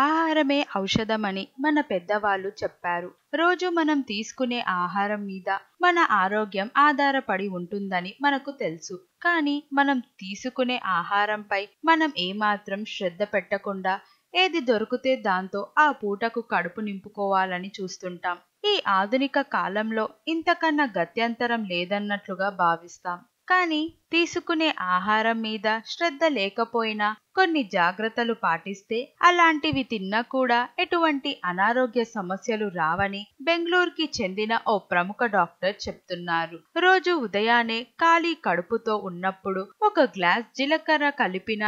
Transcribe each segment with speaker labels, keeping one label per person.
Speaker 1: ఆహారమే ఔషధమని మన పెద్దవాళ్ళు చెప్పారు రోజు మనం తీసుకునే ఆహారం మీద మన ఆరోగ్యం ఆధారపడి ఉంటుందని మనకు తెలుసు కానీ మనం తీసుకునే ఆహారంపై మనం ఏమాత్రం శ్రద్ధ పెట్టకుండా ఏది దొరికితే దాంతో ఆ పూటకు కడుపు నింపుకోవాలని చూస్తుంటాం ఈ ఆధునిక కాలంలో ఇంతకన్నా గత్యంతరం లేదన్నట్లుగా భావిస్తాం కానీ తీసుకునే ఆహారం మీద శ్రద్ధ లేకపోయినా కొన్ని జాగ్రత్తలు పాటిస్తే అలాంటివి తిన్నా కూడా ఎటువంటి అనారోగ్య సమస్యలు రావని బెంగళూరుకి చెందిన ఓ ప్రముఖ డాక్టర్ చెప్తున్నారు రోజు ఉదయానే ఖాళీ కడుపుతో ఉన్నప్పుడు ఒక గ్లాస్ జీలకర్ర కలిపిన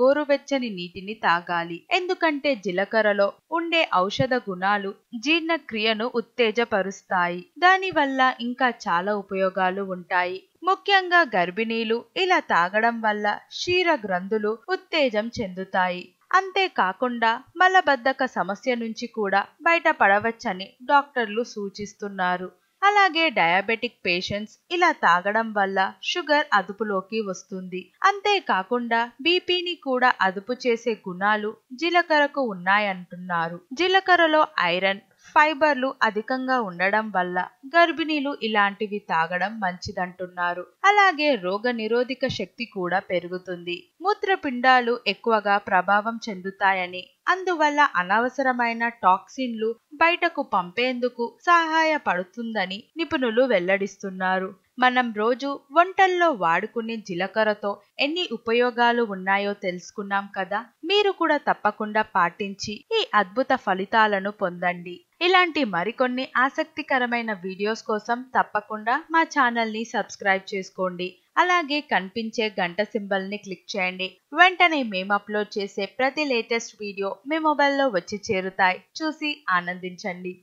Speaker 1: గోరువెచ్చని నీటిని తాగాలి ఎందుకంటే జీలకర్రలో ఉండే ఔషధ గుణాలు జీర్ణక్రియను ఉత్తేజపరుస్తాయి దానివల్ల ఇంకా చాలా ఉపయోగాలు ఉంటాయి ముఖ్యంగా గర్భిణీలు ఇలా తాగడం వల్ల క్షీర గ్రంథులు ఉత్తేజం చెందుతాయి అంతేకాకుండా మలబద్ధక సమస్య నుంచి కూడా బయటపడవచ్చని డాక్టర్లు సూచిస్తున్నారు అలాగే డయాబెటిక్ పేషెంట్స్ ఇలా తాగడం వల్ల షుగర్ అదుపులోకి వస్తుంది అంతేకాకుండా బీపీని కూడా అదుపు చేసే గుణాలు జీలకర్రకు ఉన్నాయంటున్నారు జీలకర్రలో ఐరన్ ఫైబర్లు అధికంగా ఉండడం వల్ల గర్భిణీలు ఇలాంటివి తాగడం మంచిదంటున్నారు అలాగే రోగ నిరోధక శక్తి కూడా పెరుగుతుంది మూత్రపిండాలు ఎక్కువగా ప్రభావం చెందుతాయని అందువల్ల అనవసరమైన టాక్సిన్లు బయటకు పంపేందుకు సహాయపడుతుందని నిపుణులు వెల్లడిస్తున్నారు మనం రోజు వంటల్లో వాడుకునే జీలకర్రతో ఎన్ని ఉపయోగాలు ఉన్నాయో తెలుసుకున్నాం కదా మీరు కూడా తప్పకుండా పాటించి ఈ అద్భుత ఫలితాలను పొందండి ఇలాంటి మరికొన్ని ఆసక్తికరమైన వీడియోస్ కోసం తప్పకుండా మా ఛానల్ని సబ్స్క్రైబ్ చేసుకోండి అలాగే కనిపించే గంట సింబల్ని క్లిక్ చేయండి వెంటనే మేము అప్లోడ్ చేసే ప్రతి లేటెస్ట్ వీడియో మీ మొబైల్లో వచ్చి చేరుతాయి చూసి ఆనందించండి